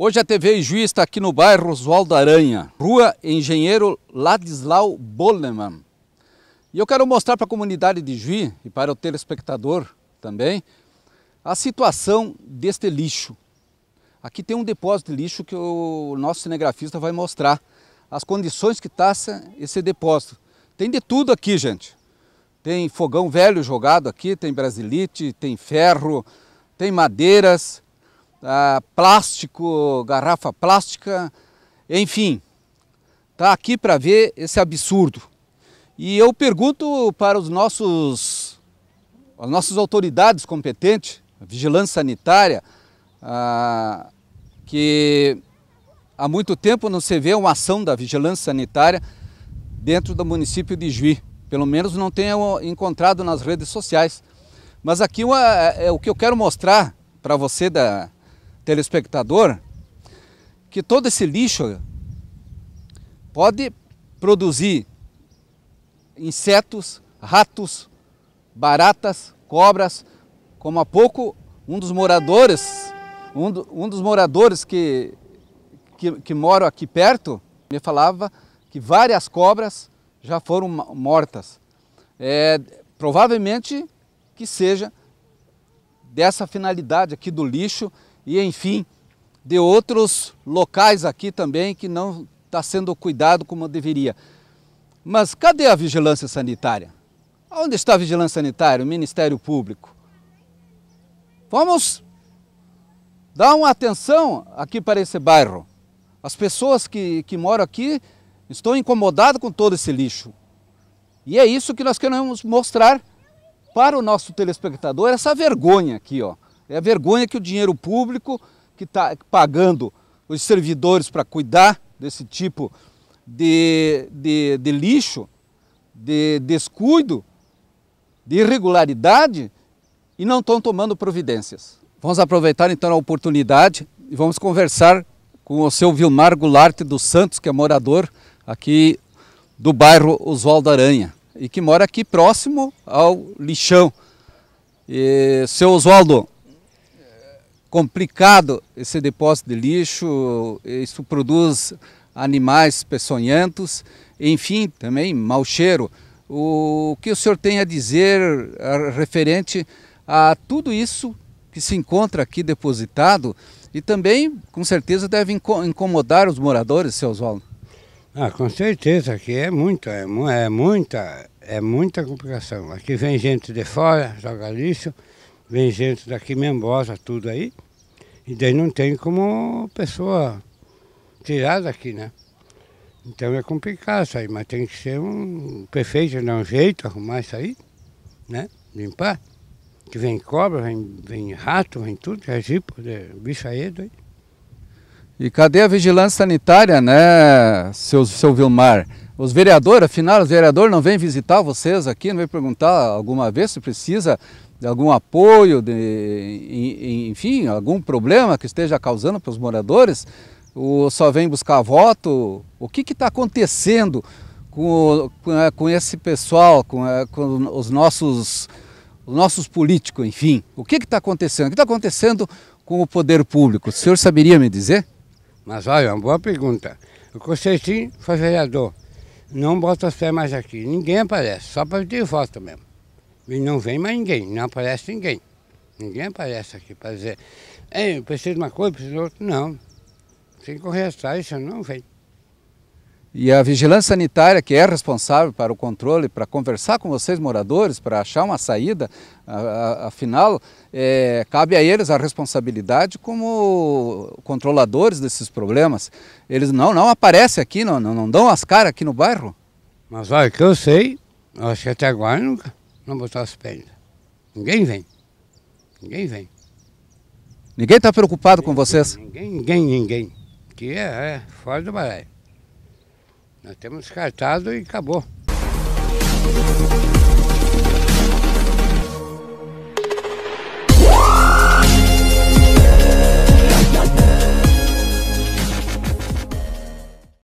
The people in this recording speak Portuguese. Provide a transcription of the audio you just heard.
Hoje a TV Juiz está aqui no bairro Oswaldo Aranha, rua Engenheiro Ladislau Boleman. E eu quero mostrar para a comunidade de Juiz e para o telespectador também a situação deste lixo. Aqui tem um depósito de lixo que o nosso cinegrafista vai mostrar as condições que está esse depósito. Tem de tudo aqui, gente. Tem fogão velho jogado aqui, tem brasilite, tem ferro, tem madeiras, ah, plástico, garrafa plástica, enfim. Está aqui para ver esse absurdo. E eu pergunto para os nossos, as nossas autoridades competentes, vigilância sanitária, ah, que há muito tempo não se vê uma ação da vigilância sanitária dentro do município de Juí. Pelo menos não tenho encontrado nas redes sociais. Mas aqui uma, é, é o que eu quero mostrar para você da, telespectador que todo esse lixo pode produzir insetos, ratos, baratas, cobras, como há pouco um dos moradores, um, do, um dos moradores que, que, que moram aqui perto, me falava que várias cobras já foram mortas. É, provavelmente que seja dessa finalidade aqui do lixo e enfim, de outros locais aqui também que não está sendo cuidado como deveria. Mas cadê a vigilância sanitária? Onde está a vigilância sanitária, o Ministério Público? Vamos dar uma atenção aqui para esse bairro. As pessoas que, que moram aqui estão incomodadas com todo esse lixo. E é isso que nós queremos mostrar para o nosso telespectador, essa vergonha aqui, ó. É vergonha que o dinheiro público, que está pagando os servidores para cuidar desse tipo de, de, de lixo, de descuido, de irregularidade, e não estão tomando providências. Vamos aproveitar então a oportunidade e vamos conversar com o seu Vilmar Goulart dos Santos, que é morador aqui do bairro Oswaldo Aranha e que mora aqui próximo ao lixão. E, seu Oswaldo, complicado esse depósito de lixo, isso produz animais peçonhentos, enfim, também mau cheiro. O que o senhor tem a dizer referente a tudo isso que se encontra aqui depositado e também, com certeza, deve incomodar os moradores, seu Oswaldo? Ah, com certeza, aqui é muita, é, é, muita, é muita complicação. Aqui vem gente de fora, joga lixo, vem gente daqui membosa, tudo aí, e daí não tem como pessoa tirar daqui, né? Então é complicado isso aí, mas tem que ser um prefeito dar um jeito, arrumar isso aí, né? Limpar. Que vem cobra, vem, vem rato, vem tudo, é gipo, assim, é bicho aí. E cadê a vigilância sanitária, né, seu, seu Vilmar? Os vereadores, afinal, os vereadores não vêm visitar vocês aqui, não vêm perguntar alguma vez se precisa de algum apoio, de, enfim, algum problema que esteja causando para os moradores? Ou só vem buscar voto? O que está acontecendo com, com, é, com, esse pessoal, com, é, com os nossos os nossos políticos, enfim. O que está acontecendo? O que está acontecendo com o poder público? O senhor saberia me dizer? Mas olha, uma boa pergunta. O Conceitinho foi vereador. Não bota fé mais aqui. Ninguém aparece, só para pedir voto mesmo. E não vem mais ninguém, não aparece ninguém. Ninguém aparece aqui para dizer, ei, eu preciso de uma coisa, preciso de outra. Não. Tem que correr atrás, senão não vem. E a vigilância sanitária, que é responsável para o controle, para conversar com vocês moradores, para achar uma saída, afinal, é, cabe a eles a responsabilidade como controladores desses problemas. Eles não, não aparecem aqui, não, não, não dão as caras aqui no bairro. Mas olha, que eu sei, acho que até agora nunca não botou as pernas. Ninguém vem. Ninguém vem. Ninguém está preocupado ninguém, com vocês? Ninguém, ninguém, ninguém. Que é, é fora do baralho. Nós temos descartado e acabou.